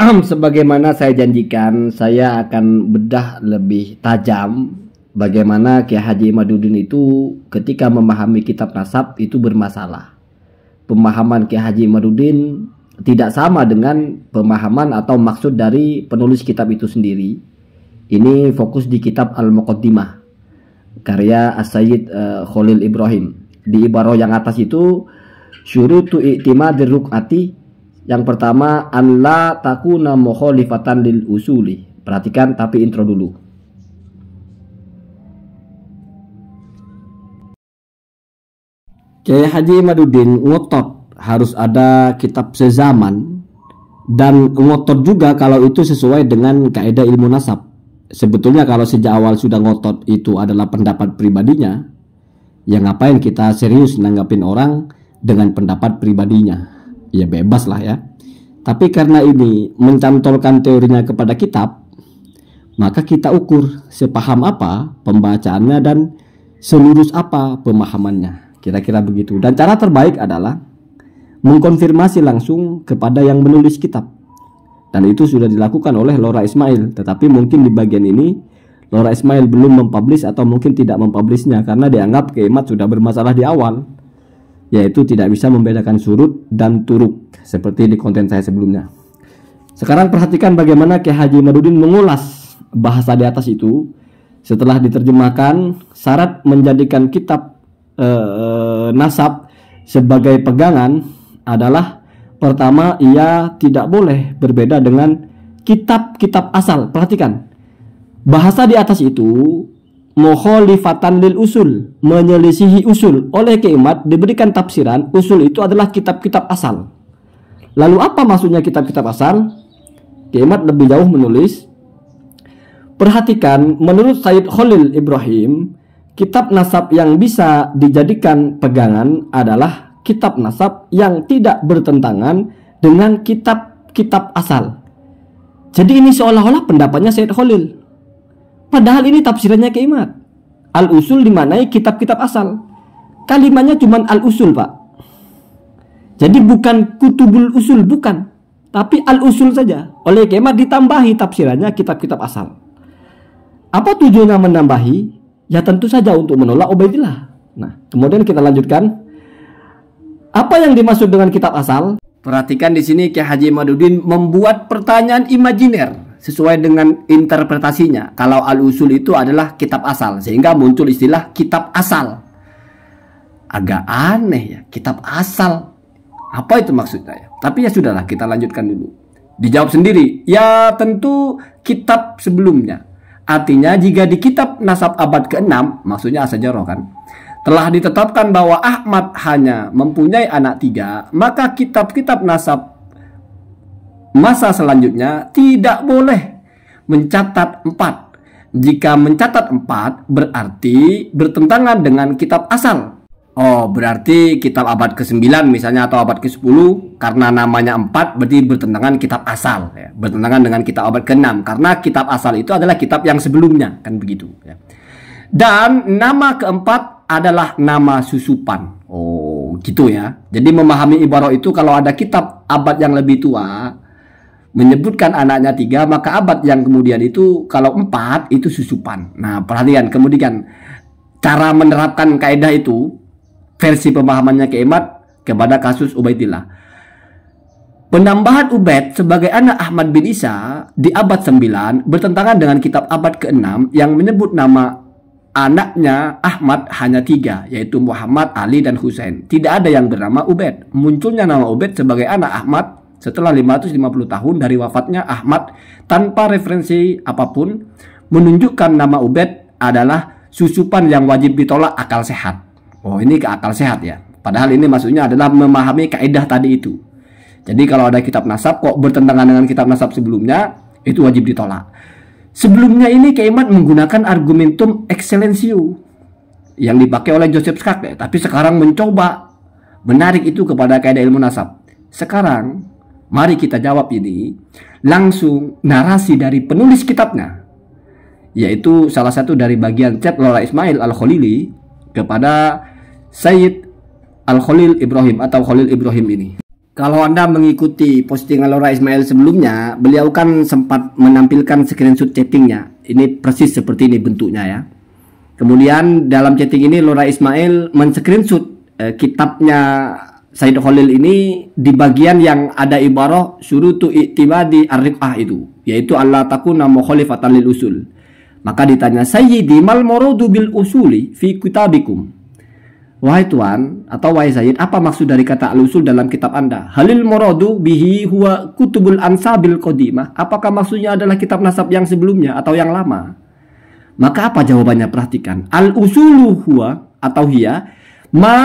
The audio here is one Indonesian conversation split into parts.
Sebagaimana saya janjikan, saya akan bedah lebih tajam bagaimana Kiai Haji Madudin itu ketika memahami kitab nasab itu bermasalah. Pemahaman Kiai Haji Madudin tidak sama dengan pemahaman atau maksud dari penulis kitab itu sendiri. Ini fokus di kitab Al-Muqaddimah karya As-Sayyid eh, Khalil Ibrahim. Di ibaroh yang atas itu syurutu i'timadir ruk'ati yang pertama, anla takuna mukhalifatan lil usuli. Perhatikan tapi intro dulu. Kiai Haji Madudin ngotot harus ada kitab sezaman dan ngotot juga kalau itu sesuai dengan kaidah ilmu nasab. Sebetulnya kalau sejak awal sudah ngotot itu adalah pendapat pribadinya, ya ngapain kita serius nanggapin orang dengan pendapat pribadinya ya bebas lah ya. Tapi karena ini mencantolkan teorinya kepada kitab, maka kita ukur sepaham apa pembacaannya dan selurus apa pemahamannya. Kira-kira begitu. Dan cara terbaik adalah mengkonfirmasi langsung kepada yang menulis kitab. Dan itu sudah dilakukan oleh Laura Ismail, tetapi mungkin di bagian ini Laura Ismail belum mempublish atau mungkin tidak mempublishnya karena dianggap keimat sudah bermasalah di awal yaitu tidak bisa membedakan surut dan turuk seperti di konten saya sebelumnya. Sekarang perhatikan bagaimana Kiai Haji Madudin mengulas bahasa di atas itu setelah diterjemahkan syarat menjadikan kitab eh, nasab sebagai pegangan adalah pertama ia tidak boleh berbeda dengan kitab-kitab asal. Perhatikan bahasa di atas itu mukhalifatan lil usul menyelisihi usul oleh keimat diberikan tafsiran usul itu adalah kitab-kitab asal lalu apa maksudnya kitab-kitab asal keimat lebih jauh menulis perhatikan menurut Said Khalil Ibrahim kitab nasab yang bisa dijadikan pegangan adalah kitab nasab yang tidak bertentangan dengan kitab-kitab asal jadi ini seolah-olah pendapatnya Said Khalil Padahal ini tafsirannya keimat. Al-usul dimanai kitab-kitab asal. Kalimatnya cuma al-usul, Pak. Jadi bukan kutubul usul, bukan. Tapi al-usul saja. Oleh keimat ditambahi tafsirannya kitab-kitab asal. Apa tujuannya menambahi? Ya tentu saja untuk menolak Ubaidillah. Nah, kemudian kita lanjutkan. Apa yang dimaksud dengan kitab asal? Perhatikan di sini Kiai Haji Madudin membuat pertanyaan imajiner sesuai dengan interpretasinya. Kalau al-usul itu adalah kitab asal, sehingga muncul istilah kitab asal. Agak aneh ya, kitab asal. Apa itu maksudnya ya? Tapi ya sudahlah, kita lanjutkan dulu. Dijawab sendiri, ya tentu kitab sebelumnya. Artinya jika di kitab nasab abad ke-6, maksudnya jaroh kan, telah ditetapkan bahwa Ahmad hanya mempunyai anak tiga, maka kitab-kitab nasab masa selanjutnya tidak boleh mencatat empat Jika mencatat empat berarti bertentangan dengan kitab asal. Oh, berarti kitab abad ke-9 misalnya atau abad ke-10 karena namanya empat berarti bertentangan kitab asal ya. Bertentangan dengan kitab abad ke-6 karena kitab asal itu adalah kitab yang sebelumnya kan begitu ya. Dan nama keempat adalah nama susupan. Oh, gitu ya. Jadi memahami ibarat itu kalau ada kitab abad yang lebih tua menyebutkan anaknya tiga maka abad yang kemudian itu kalau empat itu susupan nah perhatian kemudian cara menerapkan kaidah itu versi pemahamannya keemat kepada kasus Ubaidillah Penambahan Ubaid sebagai anak Ahmad bin Isa di abad 9 bertentangan dengan kitab abad ke-6 yang menyebut nama anaknya Ahmad hanya tiga, yaitu Muhammad, Ali, dan hussein Tidak ada yang bernama Ubed. Munculnya nama Ubed sebagai anak Ahmad setelah 550 tahun dari wafatnya Ahmad tanpa referensi apapun menunjukkan nama Ubed adalah susupan yang wajib ditolak akal sehat. Oh, ini ke akal sehat ya. Padahal ini maksudnya adalah memahami kaidah tadi itu. Jadi kalau ada kitab nasab kok bertentangan dengan kitab nasab sebelumnya, itu wajib ditolak. Sebelumnya ini Keimat menggunakan argumentum excellentio yang dipakai oleh Joseph Skak, ya. tapi sekarang mencoba menarik itu kepada kaidah ilmu nasab. Sekarang Mari kita jawab ini langsung narasi dari penulis kitabnya, yaitu salah satu dari bagian chat Lola Ismail Al-Khalili kepada Said Al-Khalil Ibrahim atau Khalil Ibrahim ini. Kalau Anda mengikuti postingan Laura Ismail sebelumnya, beliau kan sempat menampilkan screenshot chattingnya. Ini persis seperti ini bentuknya ya. Kemudian dalam chatting ini Laura Ismail men-screenshot eh, kitabnya Said Khalil ini di bagian yang ada ibarah surutu i'timadi ar-riqah itu yaitu Allah takuna mukhalifatan lil usul. Maka ditanya Sayyidi mal maradu bil usuli fi kitabikum. Wahai Tuan atau wahai Sayyid, apa maksud dari kata al-usul dalam kitab Anda? Halil maradu bihi huwa kutubul ansabil qadimah. Apakah maksudnya adalah kitab nasab yang sebelumnya atau yang lama? Maka apa jawabannya? Perhatikan. Al-usulu huwa atau hiya ma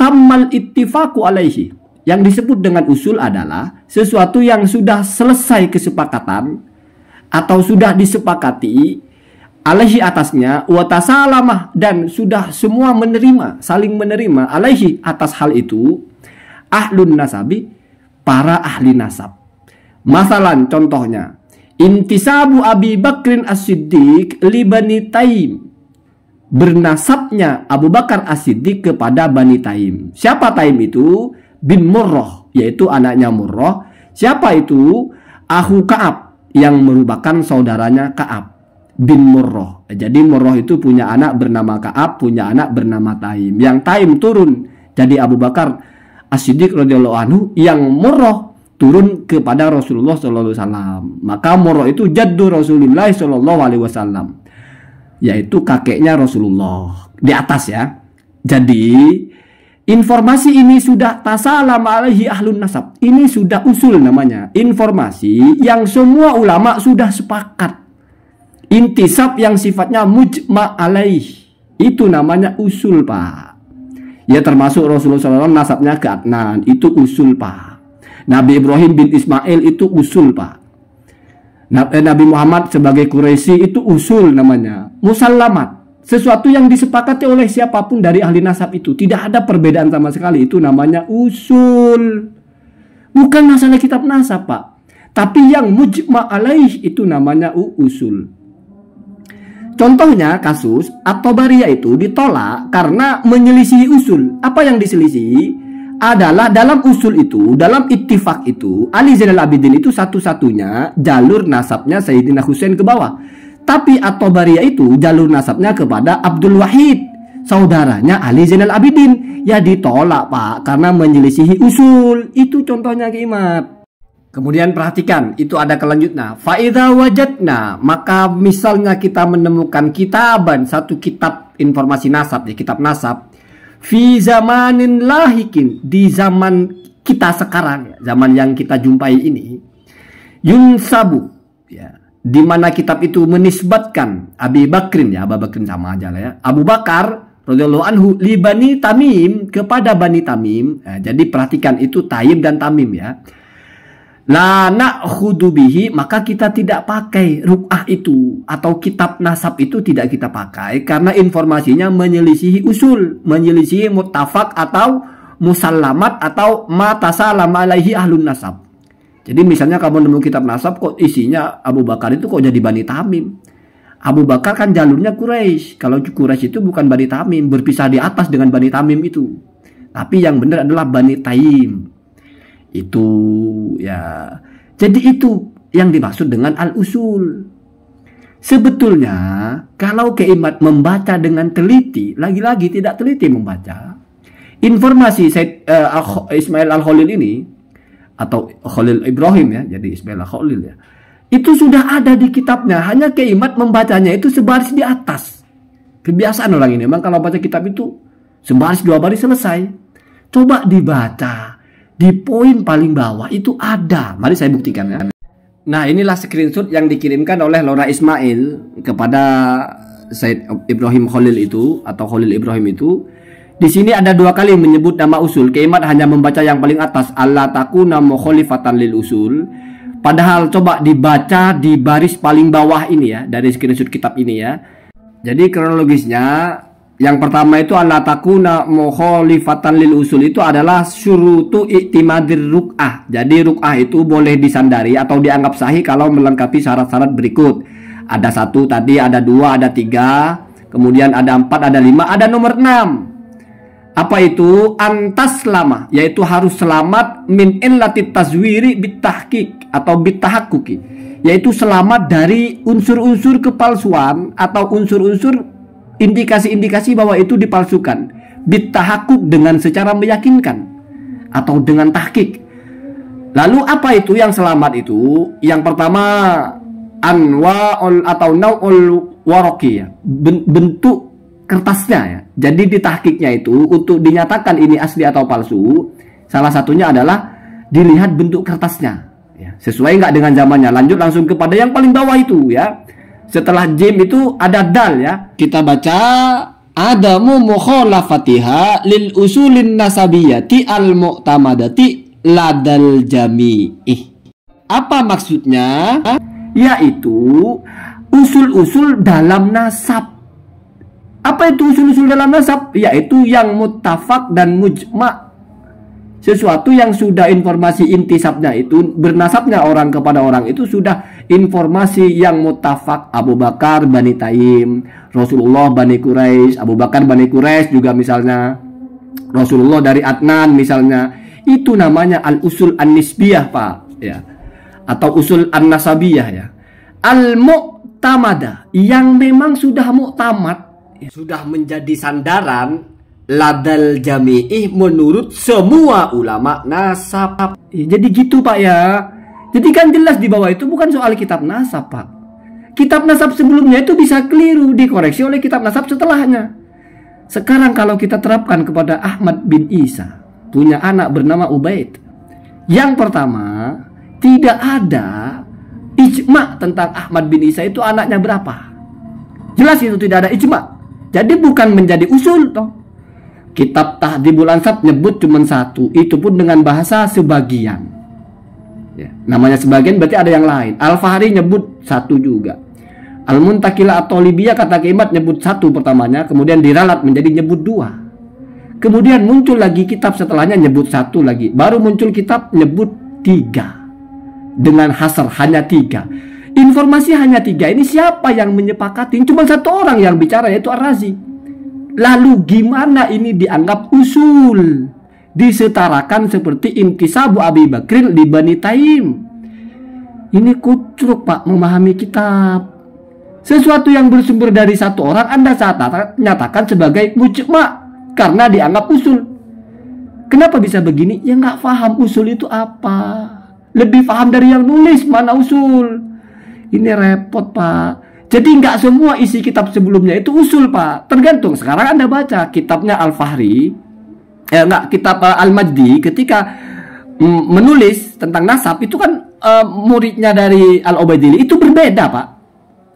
tamal ittifaku alaihi. Yang disebut dengan usul adalah sesuatu yang sudah selesai kesepakatan atau sudah disepakati alaihi atasnya watasalamah dan sudah semua menerima saling menerima alaihi atas hal itu ahlun nasabi para ahli nasab. Masalan contohnya intisabu Abi Bakrin As-Siddiq libani Taim bernasabnya Abu Bakar As-Siddiq kepada Bani Taim. Siapa Taim itu? Bin Murrah, yaitu anaknya Murrah. Siapa itu? Ahu Ka'ab, yang merupakan saudaranya Ka'ab bin Murrah. Jadi Murrah itu punya anak bernama Ka'ab, punya anak bernama Taim. Yang Taim turun jadi Abu Bakar As-Siddiq radhiyallahu anhu, yang Murrah turun kepada Rasulullah sallallahu alaihi wasallam. Maka Murrah itu jaddu Rasulullah sallallahu alaihi wasallam yaitu kakeknya Rasulullah di atas ya. Jadi informasi ini sudah tasalam alaihi ahlun nasab. Ini sudah usul namanya. Informasi yang semua ulama sudah sepakat. Intisab yang sifatnya mujma alaih. Itu namanya usul, Pak. Ya termasuk Rasulullah SAW nasabnya ke Adnan. Itu usul, Pak. Nabi Ibrahim bin Ismail itu usul, Pak. Eh, Nabi Muhammad sebagai Quraisy itu usul namanya, musallamat. Sesuatu yang disepakati oleh siapapun dari ahli nasab itu, tidak ada perbedaan sama sekali. Itu namanya usul. Bukan masalah kitab nasab, Pak. Tapi yang mujma alaih itu namanya usul. Contohnya kasus atobaria baria itu ditolak karena menyelisihi usul. Apa yang diselisihi? adalah dalam usul itu, dalam ittifak itu, Ali Zainal Abidin itu satu-satunya jalur nasabnya Sayyidina Husain ke bawah. Tapi At-Tabariyah itu jalur nasabnya kepada Abdul Wahid, saudaranya Ali Zainal Abidin. Ya ditolak Pak, karena menyelisihi usul. Itu contohnya kimat. Kemudian perhatikan, itu ada kelanjutnya. Faida wajatna, maka misalnya kita menemukan kitaban, satu kitab informasi nasab, ya kitab nasab fi zamanin lahikin di zaman kita sekarang zaman yang kita jumpai ini sabu ya di mana kitab itu menisbatkan Abi Bakrin ya Abu Bakrin sama aja lah ya Abu Bakar radhiyallahu anhu libani Tamim kepada Bani Tamim ya, jadi perhatikan itu Taib dan Tamim ya La nak hudubihi maka kita tidak pakai ruk'ah itu atau kitab nasab itu tidak kita pakai karena informasinya menyelisihi usul, menyelisihi mutafak atau musallamat atau mata salam alaihi ahlun nasab. Jadi misalnya kamu nemu kitab nasab kok isinya Abu Bakar itu kok jadi Bani Tamim. Abu Bakar kan jalurnya Quraisy. Kalau Quraisy itu bukan Bani Tamim, berpisah di atas dengan Bani Tamim itu. Tapi yang benar adalah Bani Taim itu ya. Jadi itu yang dimaksud dengan al-usul. Sebetulnya kalau keimat membaca dengan teliti, lagi-lagi tidak teliti membaca. Informasi Said uh, Ismail Al-Khalil ini atau Khalil Ibrahim ya, jadi Ismail Al-Khalil ya. Itu sudah ada di kitabnya, hanya keimat membacanya itu sebaris di atas. Kebiasaan orang ini memang kalau baca kitab itu sebaris dua baris selesai. Coba dibaca di poin paling bawah itu ada. Mari saya buktikan ya. Nah, inilah screenshot yang dikirimkan oleh Laura Ismail kepada Said Ibrahim Khalil itu atau Khalil Ibrahim itu. Di sini ada dua kali menyebut nama usul. Kalimat hanya membaca yang paling atas. Allah takuna mukhalifatan lil usul. Padahal coba dibaca di baris paling bawah ini ya dari screenshot kitab ini ya. Jadi kronologisnya yang pertama itu Allah takuna mukhalifatan lil usul itu adalah syurutu iktimadir ruk'ah. Jadi ruk'ah itu boleh disandari atau dianggap sahih kalau melengkapi syarat-syarat berikut. Ada satu tadi, ada dua, ada tiga, kemudian ada empat, ada lima, ada nomor enam. Apa itu? Antas lama, yaitu harus selamat min illati tazwiri bitahkik atau bitahakuki. Yaitu selamat dari unsur-unsur kepalsuan atau unsur-unsur indikasi-indikasi bahwa itu dipalsukan ditahakuk dengan secara meyakinkan atau dengan tahkik lalu apa itu yang selamat itu yang pertama anwaul atau nauul waroki ya bentuk kertasnya ya jadi ditahkiknya itu untuk dinyatakan ini asli atau palsu salah satunya adalah dilihat bentuk kertasnya ya, sesuai nggak dengan zamannya lanjut langsung kepada yang paling bawah itu ya setelah jim itu ada dal ya kita baca adamu mukhalafatiha lil usulin nasabiyati al mu'tamadati ladal jami'i apa maksudnya yaitu usul-usul dalam nasab apa itu usul-usul dalam nasab yaitu yang mutafak dan mujma sesuatu yang sudah informasi inti intisabnya itu bernasabnya orang kepada orang itu sudah informasi yang mutafak Abu Bakar Bani Taim Rasulullah Bani Quraisy Abu Bakar Bani Quraisy juga misalnya Rasulullah dari Adnan misalnya itu namanya al usul an nisbiyah pak ya atau usul an nasabiyah ya al muktamada yang memang sudah muktamad ya. sudah menjadi sandaran ladal jami'ih menurut semua ulama nasab. Iya, jadi gitu Pak ya. Jadi kan jelas di bawah itu bukan soal kitab nasab Pak. Kitab nasab sebelumnya itu bisa keliru dikoreksi oleh kitab nasab setelahnya. Sekarang kalau kita terapkan kepada Ahmad bin Isa punya anak bernama Ubaid. Yang pertama, tidak ada ijma tentang Ahmad bin Isa itu anaknya berapa. Jelas itu tidak ada ijma. Jadi bukan menjadi usul toh. Kitab Tahdibul Ansab nyebut cuma satu, itu pun dengan bahasa sebagian. Ya. Namanya sebagian berarti ada yang lain. Al-Fahri nyebut satu juga. Al-Muntakila atau Libya kata keimat nyebut satu pertamanya, kemudian diralat menjadi nyebut dua. Kemudian muncul lagi kitab setelahnya nyebut satu lagi. Baru muncul kitab nyebut tiga. Dengan hasar hanya tiga. Informasi hanya tiga ini siapa yang menyepakati? Cuma satu orang yang bicara yaitu Ar-Razi Lalu gimana ini dianggap usul? Disetarakan seperti intisabu Abi Bakrin di Bani Taim. Ini kutruk pak memahami kitab. Sesuatu yang bersumber dari satu orang Anda saat nyatakan sebagai mujma karena dianggap usul. Kenapa bisa begini? Ya nggak paham usul itu apa. Lebih paham dari yang nulis mana usul. Ini repot pak jadi nggak semua isi kitab sebelumnya itu usul pak. Tergantung. Sekarang anda baca kitabnya Al Fahri, eh, ya, nggak kitab eh, Al Majdi ketika mm, menulis tentang nasab itu kan uh, muridnya dari Al Obaidili itu berbeda pak.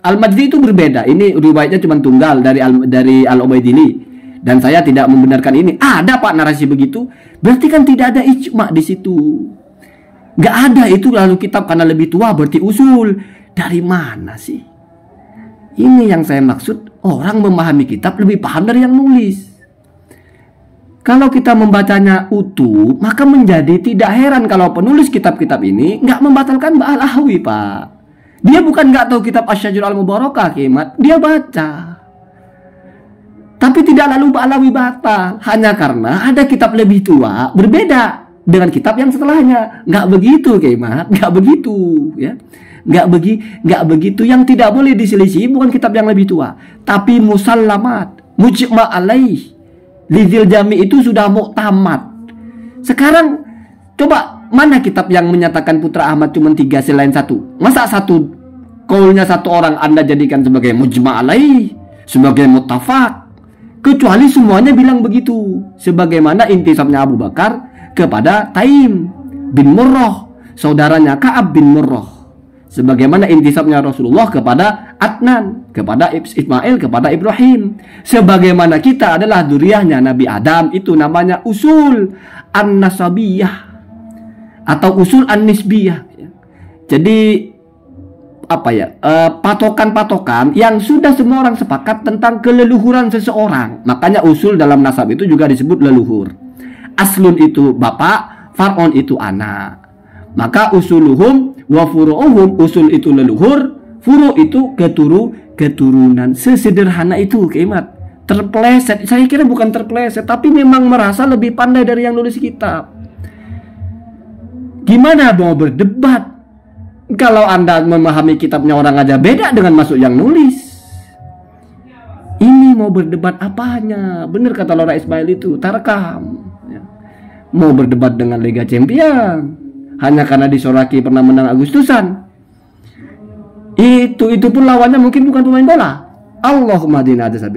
Al Majdi itu berbeda. Ini riwayatnya cuma tunggal dari Al, dari Al Obaidili dan saya tidak membenarkan ini. Ada pak narasi begitu. Berarti kan tidak ada ijma di situ. Gak ada itu lalu kitab karena lebih tua berarti usul. Dari mana sih? Ini yang saya maksud, orang memahami kitab lebih paham dari yang nulis. Kalau kita membacanya utuh, maka menjadi tidak heran kalau penulis kitab-kitab ini nggak membatalkan Ahwi, Pak. Dia bukan nggak tahu kitab Asyajur al-Mubarakah, Kimat. Dia baca. Tapi tidak lalu Ahwi batal. Hanya karena ada kitab lebih tua, berbeda dengan kitab yang setelahnya. Nggak begitu, Kimat. Nggak begitu, ya nggak begi nggak begitu yang tidak boleh diselisih bukan kitab yang lebih tua tapi musallamat mujma alaih lidil jami itu sudah mau tamat sekarang coba mana kitab yang menyatakan putra Ahmad cuma tiga selain satu masa satu kaulnya satu orang anda jadikan sebagai mujma alaih sebagai mutafak kecuali semuanya bilang begitu sebagaimana intisabnya Abu Bakar kepada Taim bin murroh saudaranya Kaab bin murroh sebagaimana intisabnya Rasulullah kepada Adnan, kepada Ismail, kepada Ibrahim. Sebagaimana kita adalah duriahnya Nabi Adam, itu namanya usul an-nasabiyah atau usul an-nisbiyah. Jadi apa ya eh, patokan-patokan yang sudah semua orang sepakat tentang keleluhuran seseorang makanya usul dalam nasab itu juga disebut leluhur aslun itu bapak faron itu anak maka usuluhum wa furu'uhum usul itu leluhur, furu itu keturu keturunan. Sesederhana itu kalimat. Terpleset, saya kira bukan terpleset, tapi memang merasa lebih pandai dari yang nulis kitab. Gimana mau berdebat kalau Anda memahami kitabnya orang aja beda dengan masuk yang nulis? Ini mau berdebat apanya? Bener kata Laura Ismail itu, tarkam. Ya. Mau berdebat dengan Liga Champions? hanya karena disoraki pernah menang Agustusan. Itu itu pun lawannya mungkin bukan pemain bola. Allahumma dina ada